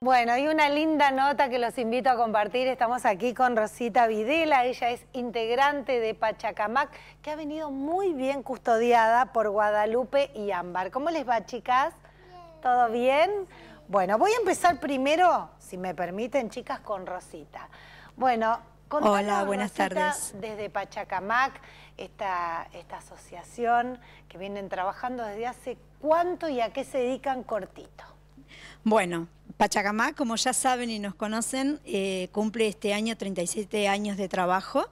Bueno, hay una linda nota que los invito a compartir. Estamos aquí con Rosita Videla. Ella es integrante de Pachacamac, que ha venido muy bien custodiada por Guadalupe y Ámbar. ¿Cómo les va, chicas? ¿Todo bien? Bueno, voy a empezar primero, si me permiten, chicas, con Rosita. Bueno, Hola, buenas Rosita, tardes. Desde Pachacamac, esta, esta asociación que vienen trabajando desde hace cuánto y a qué se dedican cortito. Bueno, Pachacamá, como ya saben y nos conocen, eh, cumple este año 37 años de trabajo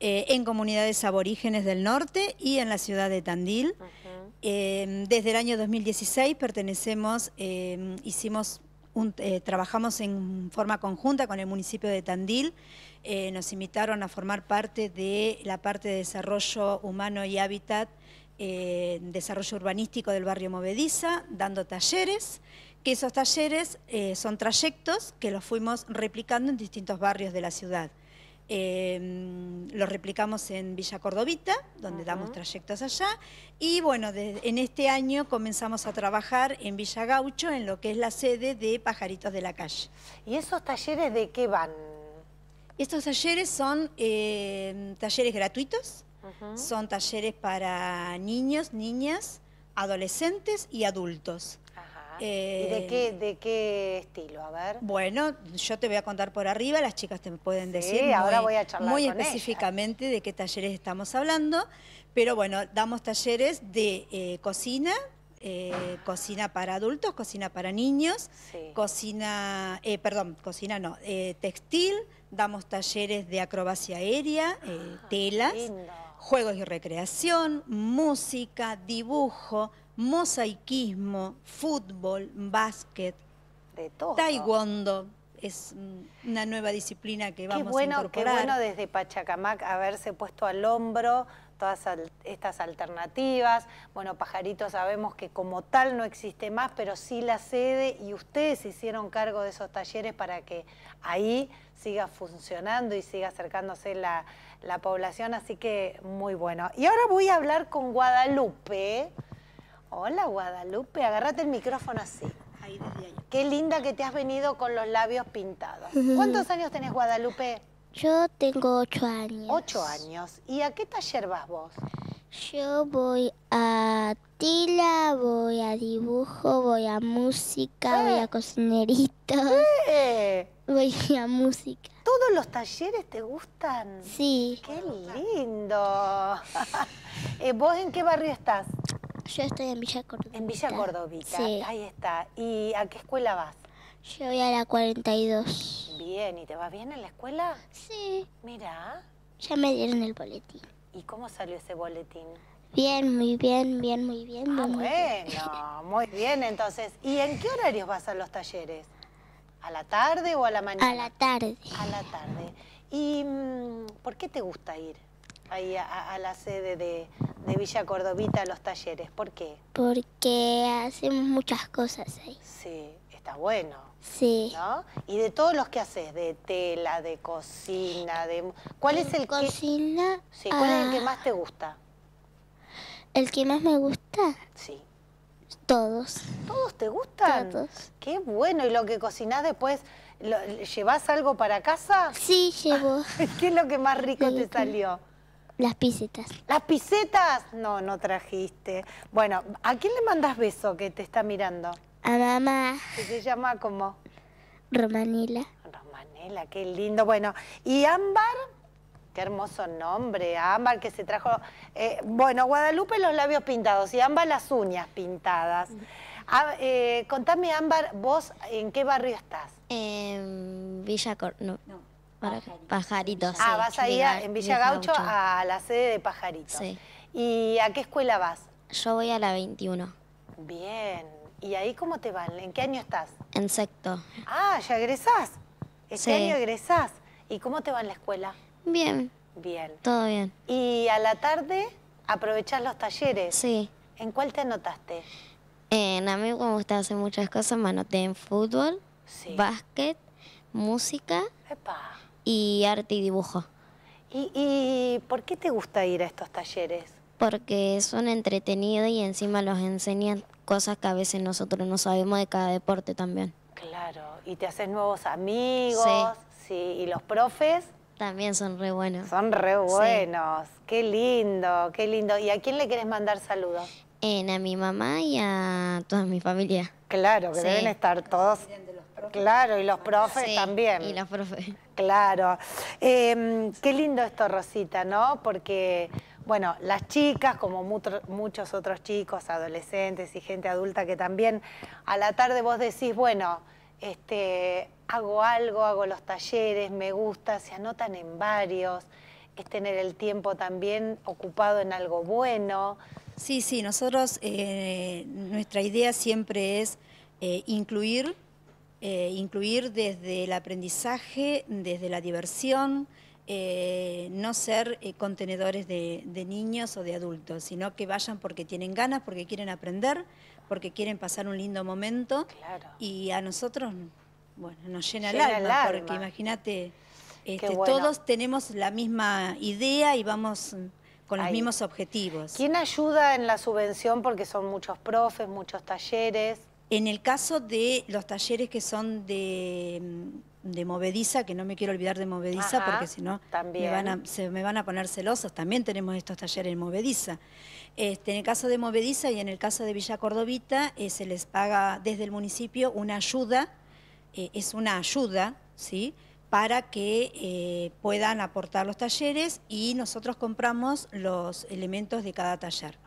eh, en comunidades aborígenes del norte y en la ciudad de Tandil. Em, desde el año 2016 pertenecemos, em, hicimos eh, trabajamos en forma conjunta con el municipio de Tandil. nos invitaron a formar parte de la parte de desarrollo humano y hábitat, desarrollo urbanístico del barrio Movediza, dando talleres que esos talleres eh, son trayectos que los fuimos replicando en distintos barrios de la ciudad. Em, los replicamos en Villa Cordovita, donde damos trayectos allá. Y bueno, en este año comenzamos a trabajar en Villa Gaucho, en lo que es la sede de Pajaritos de la Calle. ¿Y esos talleres de qué van? Estos talleres son em, talleres gratuitos, son talleres para niños, niñas, adolescentes y adultos. Eh, ¿Y de qué, de qué estilo? A ver. Bueno, yo te voy a contar por arriba, las chicas te pueden decir ahora voy a charlar muy específicamente de qué talleres estamos hablando, pero bueno, damos talleres de eh, cocina, eh, cocina para adultos, cocina para niños, cocina, perdón, cocina no, textil, damos talleres de acrobacia aérea, ah, telas, juegos y recreación, música, dibujo, mosaiquismo, fútbol, básquet, de todo. taekwondo. Es una nueva disciplina que vamos a incorporar. Qué bueno desde Pachacamac haberse puesto al hombro todas estas alternativas. Bueno, Pajarito sabemos que como tal no existe más, pero sí la sede y ustedes hicieron cargo de esos talleres para que ahí siga funcionando y siga acercándose la, la población, así que muy bueno. Y ahora voy a hablar con Guadalupe. Hola Guadalupe, agárrate el micrófono así. Qué linda que te has venido con los labios pintados. ¿Cuántos años tenés Guadalupe? Yo tengo ocho años. Ocho años. ¿Y a qué taller vas vos? Yo voy a tila, voy a dibujo, voy a música, voy a eh. cocinerito eh. Voy a música. ¿Todos los talleres te gustan? Sí. ¡Qué lindo! Eh, ¿Vos en qué barrio estás? Yo estoy en Villa Cordovita. En Villa Cordovita, sí. ahí está. ¿Y a qué escuela vas? Yo voy a la 42. Bien, ¿y te vas bien en la escuela? Sí. Mira. Ya me dieron el boletín. ¿Y cómo salió ese boletín? Bien, muy bien, bien, muy bien. Ah, muy bueno, bien. muy bien entonces. ¿Y en qué horarios vas a los talleres? ¿A la tarde o a la mañana? A la tarde. A la tarde. ¿Y mm, por qué te gusta ir? ahí a, la sede de, Villa Cordovita, a los talleres. ¿Por qué? Porque hacemos muchas cosas ahí. Sí, está bueno. Sí. ¿No? ¿Y de todos los que haces? De tela, de cocina, de... ¿Cuál es el cocina, que... Sí, ¿cuál es el que ah. más te gusta? ¿El que más me gusta? Sí. Todos. ¿Todos te gustan? Todos. Qué bueno. ¿Y lo que cocinás después, llevas algo para casa? Sí, llevo. ¿Qué es lo que más rico te salió? Las pisetas. ¿Las pisetas? No, no trajiste. Bueno, ¿a quién le mandas beso que te está mirando? A mamá. se llama cómo? Romanela. Romanela, qué lindo. Bueno, ¿y Ámbar? Qué hermoso nombre, Ámbar que se trajo... Eh, bueno, Guadalupe los labios pintados y Ámbar las uñas pintadas. Eh, contame, Ámbar, vos en qué barrio estás? En Villa Cor... no pajaritos. Ah, vas a ir en Villa Gaucho, a la sede de Pajaritos. Sí. ¿Y a qué escuela vas? Yo voy a la 21. Bien. ¿Y ahí cómo te van? ¿En qué año estás? En sexto. Ah, ya egresás. Este año egresás. ¿Y cómo te va en la escuela? Bien. Bien. Todo bien. ¿Y a la tarde aprovechás los talleres? Sí. ¿En cuál te anotaste? En a mí me gusta muchas cosas, me anoté en fútbol, sí. básquet, música y arte y dibujo. ¿Y, por qué te gusta ir a estos talleres? Porque son entretenidos y encima los enseñan cosas que a veces nosotros no sabemos de cada deporte también. Claro, y te haces nuevos amigos, sí. ¿Y los profes? También son re buenos. Son re buenos, qué lindo, qué lindo. ¿Y a quién le quieres mandar saludos? En, a mi mamá y a toda mi familia. Claro, que deben estar todos. Claro, y los profes también. Y los profes. Claro. Em, qué lindo esto, Rosita, ¿no? Porque, bueno, las chicas, como muchos otros chicos, adolescentes y gente adulta que también a la tarde vos decís, bueno, este, hago algo, hago los talleres, me gusta, se anotan en varios, es tener el tiempo también ocupado en algo bueno, Sí, sí, nosotros, eh, nuestra idea siempre es eh, incluir, eh, incluir desde el aprendizaje, desde la diversión, no ser contenedores de, niños o de adultos, sino que vayan porque tienen ganas, porque quieren aprender, porque quieren pasar un lindo momento. Claro. Y a nosotros, bueno, nos llena, el, alma, porque imagínate, este, todos tenemos la misma idea y vamos con los mismos objetivos. ¿Quién ayuda en la subvención? Porque son muchos profes, muchos talleres. En el caso de los talleres que son de, mm, de movediza, que no me quiero olvidar de movediza porque si no me, van a, me van a poner celosos, también tenemos estos talleres en movediza. Este, en el caso de movediza y en el caso de Villa Cordovita eh, se les paga desde el municipio una ayuda, eh, es una ayuda, ¿sí?, para que eh, puedan aportar los talleres y nosotros compramos los elementos de cada taller.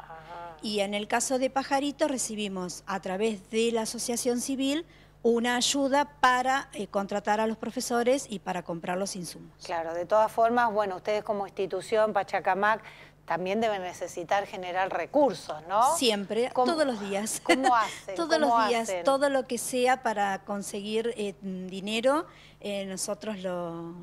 Y en el caso de Pajarito, recibimos a través de la Asociación Civil una ayuda para eh, contratar a los profesores y para comprar los insumos. Claro, de todas formas, bueno, ustedes como institución Pachacamac también deben necesitar generar recursos, ¿no? Siempre, todos los días. ¿Cómo todos los días, todo lo que sea para conseguir eh, dinero eh, nosotros lo,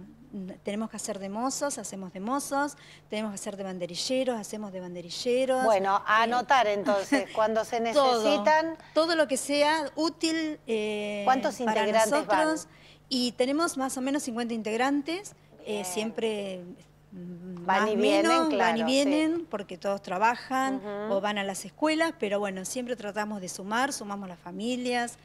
tenemos que hacer de mozos, hacemos de mozos, tenemos que hacer de banderilleros, hacemos de banderilleros. Bueno, a eh, anotar entonces, cuando se necesitan. Todo, lo que sea útil eh, ¿Cuántos integrantes Y tenemos más o menos 50 integrantes, siempre mm, van y vienen, van y vienen porque todos trabajan o van a las escuelas, pero bueno, siempre tratamos de sumar, sumamos las familias,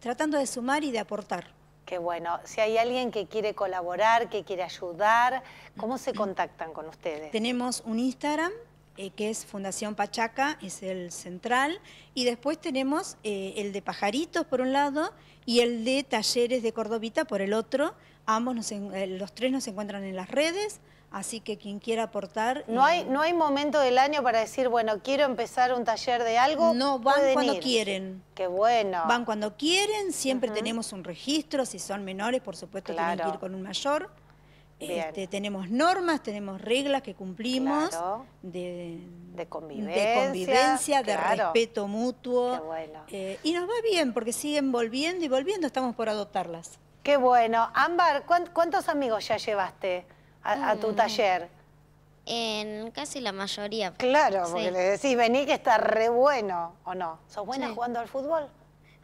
tratando de sumar y de aportar. Qué bueno. Si hay alguien que quiere colaborar, que quiere ayudar, ¿cómo se contactan con ustedes? Tenemos un Instagram eh, que es Fundación Pachaca, es el central, y después tenemos eh, el de Pajaritos por un lado y el de Talleres de Cordobita por el otro, Ambos eh, los tres nos encuentran en las redes, así que quien quiera aportar... No hay, eh, no hay momento del año para decir, bueno, quiero empezar un taller de algo. No, van cuando quieren. Qué bueno. Van cuando quieren, siempre tenemos un registro, si son menores, por supuesto tienen que ir con un mayor. Este, tenemos normas, tenemos reglas que cumplimos de, convivencia, de, respeto mutuo. Eh, y nos va bien porque siguen volviendo y volviendo, estamos por adoptarlas. Qué bueno. Ámbar, ¿cuántos amigos ya llevaste a, tu mm. taller? En casi la mayoría. Claro, porque le decís, vení que está re bueno, ¿o no? ¿Sos buena jugando al fútbol?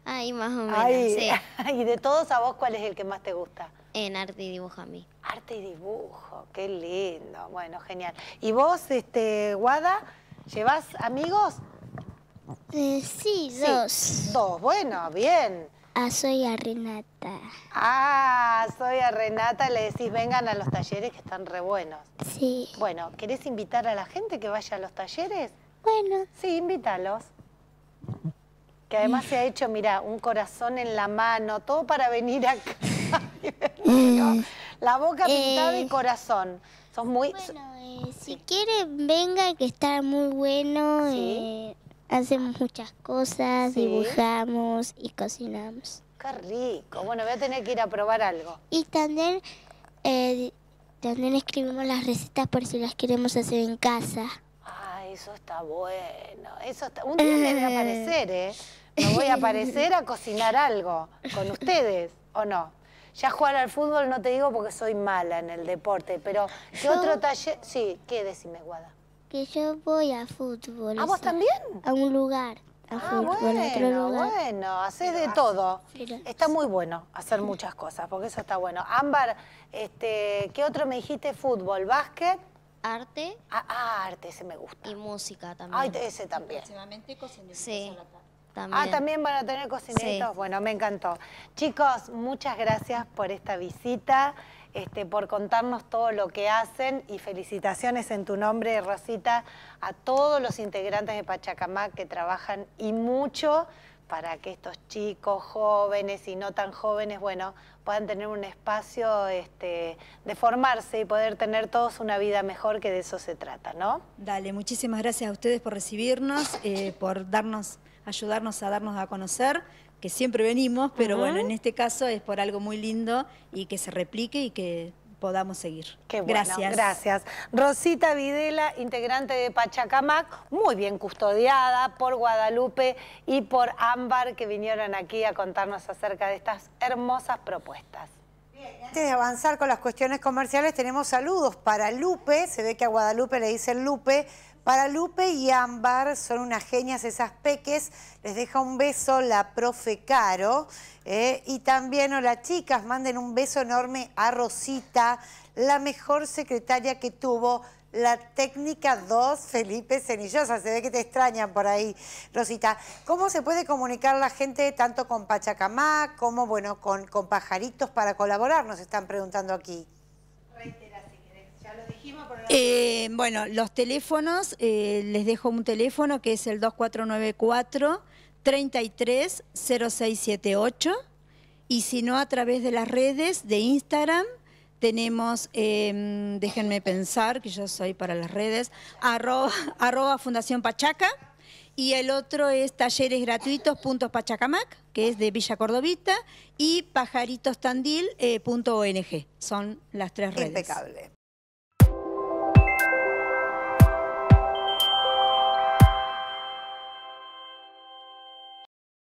Ahí más o menos, sí. y de todos a vos, ¿cuál es el que más te gusta? En arte y dibujo a mí. Arte y dibujo, qué lindo. Bueno, genial. ¿Y vos, este, Guada, llevas amigos? Eh, sí, dos. Dos, bueno, bien. Ah, soy a Renata. Ah, soy a Renata. Le decís, vengan a los talleres que están re buenos. Sí. Bueno, ¿querés invitar a la gente que vaya a los talleres? Bueno. Sí, invítalos. Que además se ha hecho, mira, un corazón en la mano, todo para venir acá. la boca eh. pintada y corazón. Son muy... Bueno, eh, si quieres vengan hay que está muy bueno. ¿Sí? Eh, Hacemos muchas cosas, dibujamos y cocinamos. ¡Qué rico! Bueno, voy a tener que ir a probar algo. Y también, eh, también escribimos las recetas por si las queremos hacer en casa. Ah, eso está bueno. Eso Un día me voy a eh. aparecer, ¿eh? Me voy a aparecer a cocinar algo con ustedes, ¿o no? Ya jugar al fútbol no te digo porque soy mala en el deporte, pero ¿qué otro taller? Sí, ¿qué decime, Guada? Que yo voy a fútbol. ¿A vos también? A un lugar. A ah, bueno, otro bueno, haces de todo. Está muy bueno hacer muchas cosas, porque eso está bueno. Ámbar, este, ¿qué otro me dijiste? Fútbol, básquet. Arte. Ah, ah arte, ese me gusta. Y música también. Ah, ese también. Próximamente cocineros. sí. También. Ah, también van a tener cocineritos. Bueno, me encantó. Chicos, muchas gracias por esta visita. Este, por contarnos todo lo que hacen y felicitaciones en tu nombre, Rosita, a todos los integrantes de Pachacamac que trabajan y mucho para que estos chicos jóvenes y no tan jóvenes, bueno, puedan tener un espacio este, de formarse y poder tener todos una vida mejor, que de eso se trata, ¿no? Dale, muchísimas gracias a ustedes por recibirnos, eh, por darnos ayudarnos a darnos a conocer, que siempre venimos, pero bueno, en este caso es por algo muy lindo y que se replique y que podamos seguir. Qué bueno, gracias. Gracias. Rosita Videla, integrante de Pachacamac, muy bien custodiada por Guadalupe y por Ámbar, que vinieron aquí a contarnos acerca de estas hermosas propuestas. Antes de avanzar con las cuestiones comerciales, tenemos saludos para Lupe. Se ve que a Guadalupe le dicen Lupe, para Lupe y Ámbar son unas genias esas peques. Les deja un beso la profe Caro. Eh, y también, hola chicas, manden un beso enorme a Rosita, la mejor secretaria que tuvo la técnica 2 Felipe Cenillosa. Se ve que te extrañan por ahí, Rosita. ¿Cómo se puede comunicar la gente tanto con Pachacamá como bueno, con, con pajaritos para colaborar? Nos están preguntando aquí. Eh, bueno, los teléfonos, eh, les dejo un teléfono que es el 2494 330678 y si no a través de las redes de Instagram tenemos, eh, déjenme pensar que yo soy para las redes, arroba, Fundación Pachaca y el otro es talleres gratuitos que es de Villa Cordovita y pajaritostandil.ong, Son las tres redes. Impecable.